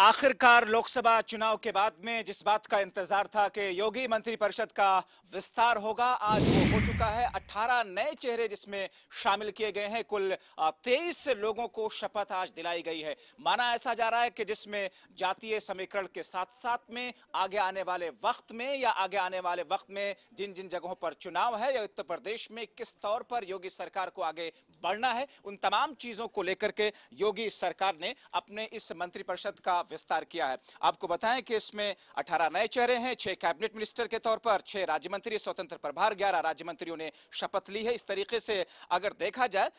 आखिरकार लोकसभा चुनाव के बाद में जिस बात का इंतजार था कि योगी मंत्रिपरिषद का विस्तार होगा आज वो हो चुका है 18 नए चेहरे जिसमें शामिल किए गए हैं कुल 23 लोगों को शपथ आज दिलाई गई है माना ऐसा जा रहा है कि जिसमें जातीय समीकरण के साथ साथ में आगे आने वाले वक्त में या आगे आने वाले वक्त में जिन जिन जगहों पर चुनाव है या उत्तर प्रदेश में किस तौर पर योगी सरकार को आगे बढ़ना है उन तमाम चीजों को लेकर के योगी सरकार ने अपने इस मंत्रिपरिषद का विस्तार किया है आपको बताएं कि इसमें अठारह नए चेहरे हैं छह कैबिनेट मिनिस्टर के तौर पर छह राज्य मंत्री स्वतंत्र प्रभार ग्यारह राज्य मंत्रियों ने शपथ ली है इस तरीके से अगर देखा जाए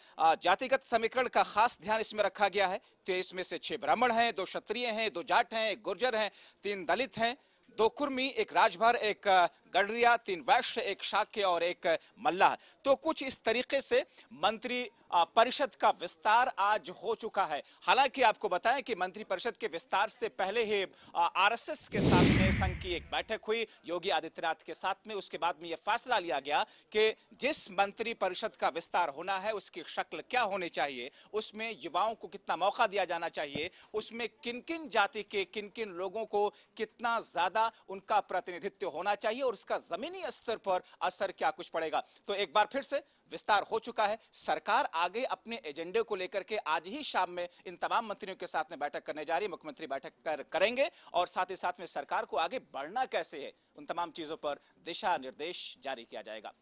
जातिगत समीकरण का खास ध्यान इसमें रखा गया है तो इसमें से छह ब्राह्मण हैं दो क्षत्रिय हैं दो जाट हैं एक गुर्जर हैं तीन दलित हैं दो कुर्मी एक राजभर एक गडरिया तीन वैश्य एक शाक्य और एक मल्लाह तो कुछ इस तरीके से मंत्री परिषद का विस्तार आज हो चुका है हालांकि आपको बताएं कि मंत्री परिषद के विस्तार से पहले ही आरएसएस के साथ में संघ की एक बैठक हुई योगी आदित्यनाथ के साथ में उसके बाद में यह फैसला लिया गया कि जिस मंत्री परिषद का विस्तार होना है उसकी शक्ल क्या होनी चाहिए उसमें युवाओं को कितना मौका दिया जाना चाहिए उसमें किन किन जाति के किन किन लोगों को कितना ज्यादा उनका प्रतिनिधित्व होना चाहिए और उसका जमीनी स्तर पर असर क्या कुछ पड़ेगा तो एक बार फिर से विस्तार हो चुका है सरकार आगे अपने एजेंडे को लेकर के आज ही शाम में इन तमाम मंत्रियों के साथ में बैठक करने जा रही है मुख्यमंत्री बैठक कर, करेंगे और साथ ही साथ में सरकार को आगे बढ़ना कैसे है उन तमाम चीजों पर दिशा निर्देश जारी किया जाएगा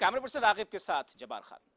कैमरा पर्सन रागिब के साथ जबार खान